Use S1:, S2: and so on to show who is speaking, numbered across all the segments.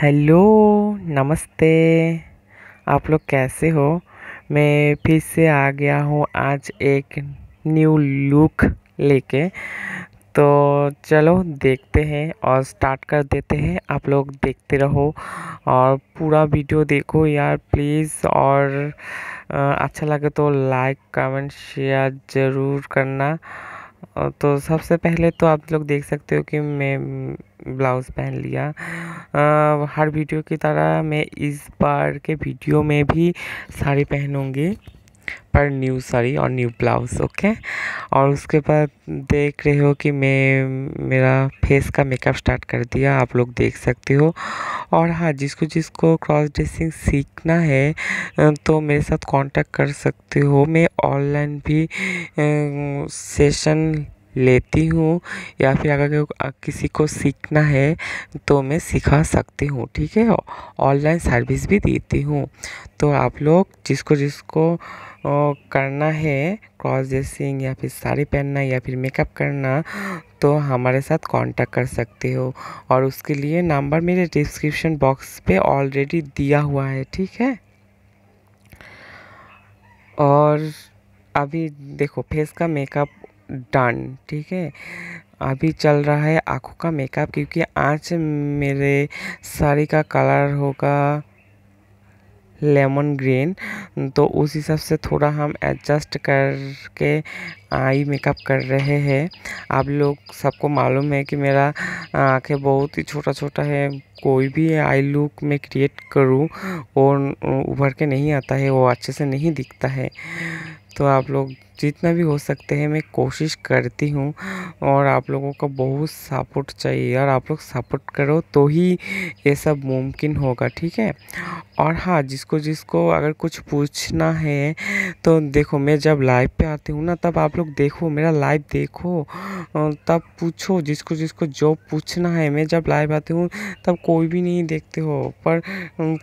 S1: Hello नमस्ते आप लोग कैसे हो मैं फिर से आ गया हूँ आज एक न्यू लुक लेके तो चलो देखते हैं और स्टार्ट कर देते हैं आप लोग देखते रहो और पूरा वीडियो देखो यार प्लीज़ और अच्छा लगे तो लाइक कमेंट शेयर ज़रूर करना तो सबसे पहले तो आप लोग देख सकते हो कि मैं ब्लाउज़ पहन लिया आ, हर वीडियो की तरह मैं इस बार के वीडियो में भी साड़ी पहनूँगी पर न्यू साड़ी और न्यू ब्लाउज़ ओके और उसके बाद देख रहे हो कि मैं मेरा फेस का मेकअप स्टार्ट कर दिया आप लोग देख सकते हो और हाँ जिसको जिसको क्रॉस ड्रेसिंग सीखना है तो मेरे साथ कांटेक्ट कर सकते हो मैं ऑनलाइन भी सेशन लेती हूँ या फिर अगर किसी को सीखना है तो मैं सिखा सकती हूँ ठीक है ऑनलाइन सर्विस भी देती हूँ तो आप लोग जिसको जिसको करना है क्रॉस ड्रेसिंग या फिर साड़ी पहनना या फिर मेकअप करना तो हमारे साथ कांटेक्ट कर सकते हो और उसके लिए नंबर मेरे डिस्क्रिप्शन बॉक्स पे ऑलरेडी दिया हुआ है ठीक है और अभी देखो फेस का मेकअप डन ठीक है अभी चल रहा है आँखों का मेकअप क्योंकि आज मेरे साड़ी का कलर होगा लेमन ग्रीन तो उस हिसाब से थोड़ा हम एडजस्ट करके आई मेकअप कर रहे हैं आप लोग सबको मालूम है कि मेरा आंखें बहुत ही छोटा छोटा है कोई भी आई लुक में क्रिएट करूं और उभर के नहीं आता है वो अच्छे से नहीं दिखता है तो आप लोग जितना भी हो सकते हैं मैं कोशिश करती हूँ और आप लोगों का बहुत सपोर्ट चाहिए और आप लोग सपोर्ट करो तो ही ये सब मुमकिन होगा ठीक है और हाँ जिसको जिसको अगर कुछ पूछना है तो देखो मैं जब लाइव पे आती हूँ ना तब आप लोग देखो मेरा लाइव देखो तब पूछो जिसको जिसको जो पूछना है मैं जब लाइव आती हूँ तब कोई भी नहीं देखते हो पर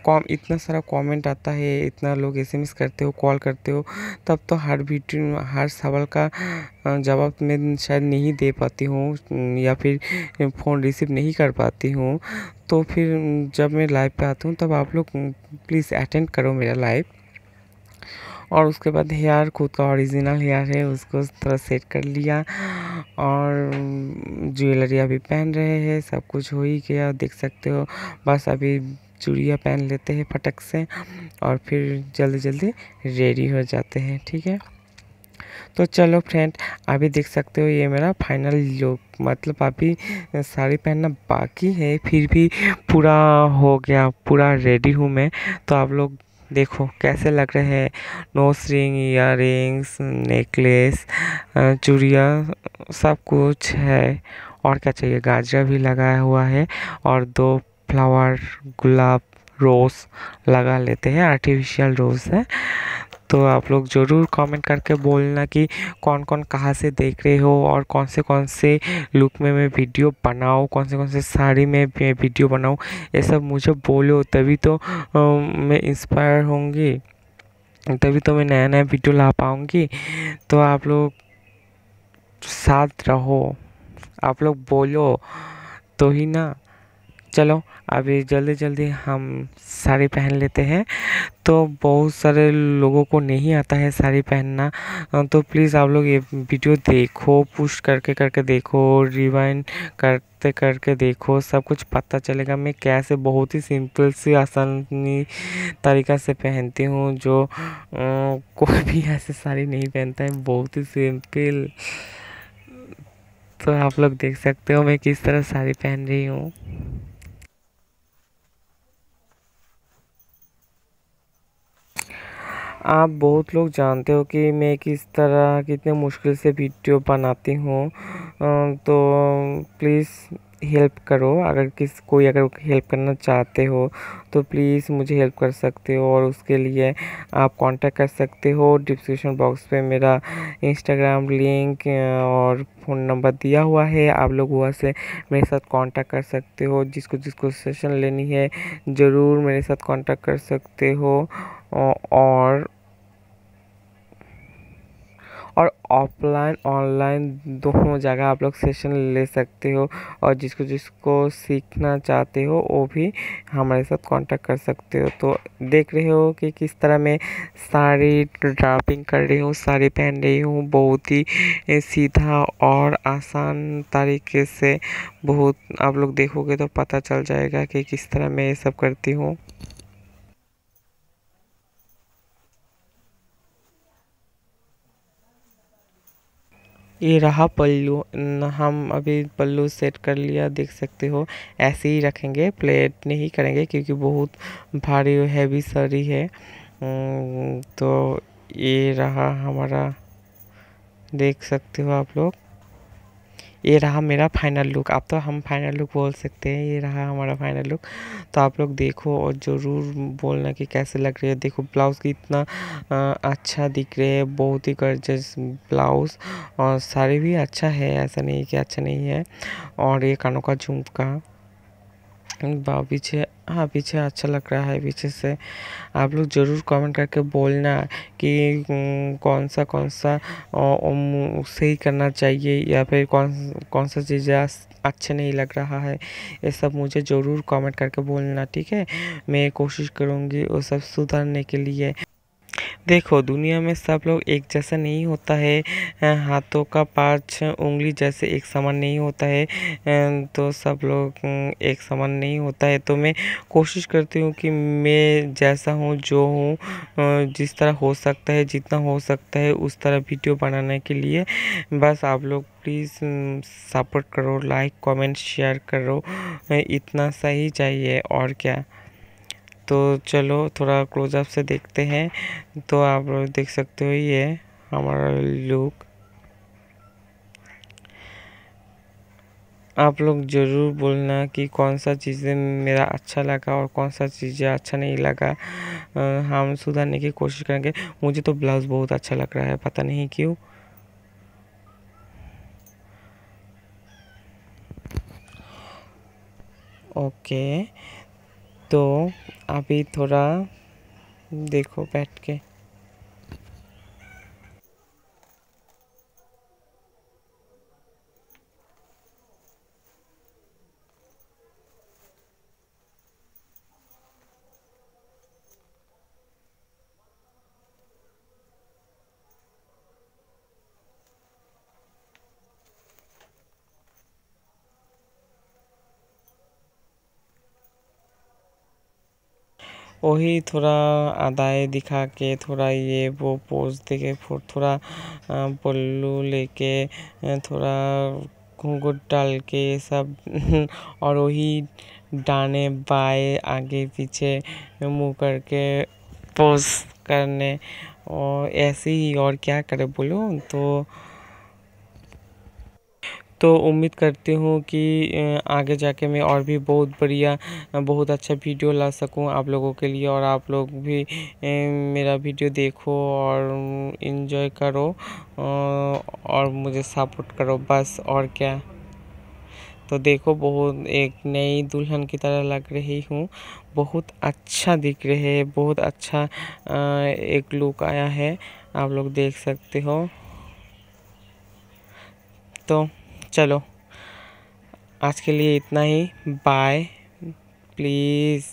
S1: कॉम इतना सारा कमेंट आता है इतना लोग एस करते हो कॉल करते हो तब तो हर वीडियो हर सवाल का जवाब मैं शायद नहीं दे पाती हूँ या फिर फ़ोन रिसीव नहीं कर पाती हूँ तो फिर जब मैं लाइव पे आती हूँ तब आप लोग प्लीज़ अटेंड करो मेरा लाइव और उसके बाद हेयर खुद का ओरिजिनल हेयर है उसको थोड़ा सेट कर लिया और ज्वेलरी अभी पहन रहे हैं सब कुछ हो ही गया देख सकते हो बस अभी चूड़िया पहन लेते हैं फटक से और फिर जल्दी जल्दी रेडी हो जाते हैं ठीक है तो चलो फ्रेंड अभी देख सकते हो ये मेरा फाइनल लुक मतलब अभी साड़ी पहनना बाकी है फिर भी पूरा हो गया पूरा रेडी हूँ मैं तो आप लोग देखो कैसे लग रहे हैं nose ring ear rings necklace चूड़िया सब कुछ है और क्या चाहिए गाजरा भी लगाया हुआ है और दो फ्लावर गुलाब रोज़ लगा लेते हैं आर्टिफिशियल रोज़ है तो आप लोग ज़रूर कमेंट करके बोलना कि कौन कौन कहाँ से देख रहे हो और कौन से कौन से लुक में मैं वीडियो बनाऊँ कौन से कौन से साड़ी में वीडियो बनाऊँ ये सब मुझे बोलो तभी तो मैं इंस्पायर होंगी तभी तो मैं नया नया वीडियो ला पाऊँगी तो आप लोग साथ रहो आप लोग बोलो तो ही ना चलो अभी जल्दी जल्दी हम साड़ी पहन लेते हैं तो बहुत सारे लोगों को नहीं आता है साड़ी पहनना तो प्लीज़ आप लोग ये वीडियो देखो पुश करके करके देखो रिवाइंड करते करके देखो सब कुछ पता चलेगा मैं कैसे बहुत ही सिंपल सी आसानी तरीका से पहनती हूँ जो कोई भी ऐसे साड़ी नहीं पहनता है बहुत ही सिंपल तो आप लोग देख सकते हो मैं किस तरह साड़ी पहन रही हूँ आप बहुत लोग जानते हो कि मैं किस तरह कितने मुश्किल से वीडियो बनाती हूँ तो प्लीज़ हेल्प करो अगर किस कोई अगर हेल्प करना चाहते हो तो प्लीज़ मुझे हेल्प कर सकते हो और उसके लिए आप कांटेक्ट कर सकते हो डिस्क्रिप्शन बॉक्स पे मेरा इंस्टाग्राम लिंक और फ़ोन नंबर दिया हुआ है आप लोग वहाँ से मेरे साथ कांटेक्ट कर सकते हो जिसको जिसको सेशन लेनी है ज़रूर मेरे साथ कांटेक्ट कर सकते हो और और ऑफलाइन ऑनलाइन दोनों जगह आप लोग सेशन ले सकते हो और जिसको जिसको सीखना चाहते हो वो भी हमारे साथ कांटेक्ट कर सकते हो तो देख रहे हो कि किस तरह मैं साड़ी ड्राफ्टिंग कर रही हूँ साड़ी पहन रही हूँ बहुत ही सीधा और आसान तरीके से बहुत आप लोग देखोगे तो पता चल जाएगा कि किस तरह मैं ये सब करती हूँ ये रहा पल्लू हम अभी पल्लू सेट कर लिया देख सकते हो ऐसे ही रखेंगे प्लेट नहीं करेंगे क्योंकि बहुत भारी हैवी सरी है तो ये रहा हमारा देख सकते हो आप लोग ये रहा मेरा फाइनल लुक आप तो हम फाइनल लुक बोल सकते हैं ये रहा हमारा फाइनल लुक तो आप लोग देखो और ज़रूर बोलना कि कैसे लग रही है देखो ब्लाउज़ की इतना अच्छा दिख रहे है बहुत ही गर्जस ब्लाउज़ और साड़ी भी अच्छा है ऐसा नहीं कि अच्छा नहीं है और ये कानों का झुमका वाह पीछे हाँ पीछे अच्छा लग रहा है पीछे से आप लोग ज़रूर कमेंट करके बोलना कि कौन सा कौन सा सही करना चाहिए या फिर कौन कौन सा चीज़ अच्छा नहीं लग रहा है ये सब मुझे ज़रूर कमेंट करके बोलना ठीक है मैं कोशिश करूँगी वो सब सुधारने के लिए देखो दुनिया में सब लोग एक जैसा नहीं होता है हाथों का पाँच उंगली जैसे एक समान नहीं होता है तो सब लोग एक समान नहीं होता है तो मैं कोशिश करती हूँ कि मैं जैसा हूँ जो हूँ जिस तरह हो सकता है जितना हो सकता है उस तरह वीडियो बनाने के लिए बस आप लोग प्लीज़ सपोर्ट करो लाइक कमेंट शेयर करो इतना सही चाहिए और क्या तो चलो थोड़ा क्लोजअप से देखते हैं तो आप लोग देख सकते हो ये हमारा लुक आप लोग ज़रूर बोलना कि कौन सा चीज़ें मेरा अच्छा लगा और कौन सा चीज़ें अच्छा नहीं लगा हम सुधारने की कोशिश करेंगे मुझे तो ब्लाउज़ बहुत अच्छा लग रहा है पता नहीं क्यों ओके okay. तो अभी थोड़ा देखो बैठ के वही थोड़ा अदाएँ दिखा के थोड़ा ये वो पोज़ दे के फिर थोड़ा पल्लू लेके थोड़ा घूंघट डाल के सब और वही डाने बाएँ आगे पीछे मुँह करके पोज़ करने और ऐसे ही और क्या करे बोलो तो तो उम्मीद करती हूँ कि आगे जाके मैं और भी बहुत बढ़िया बहुत अच्छा वीडियो ला सकूँ आप लोगों के लिए और आप लोग भी मेरा वीडियो देखो और इन्जॉय करो और मुझे सपोर्ट करो बस और क्या तो देखो बहुत एक नई दुल्हन की तरह लग रही हूँ बहुत अच्छा दिख रहे है बहुत अच्छा एक लुक आया है आप लोग देख सकते हो तो चलो आज के लिए इतना ही bye please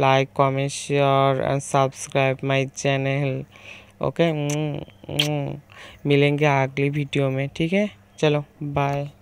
S1: like comment share and subscribe my channel okay मिलेंगे अगली वीडियो में ठीक है चलो बाय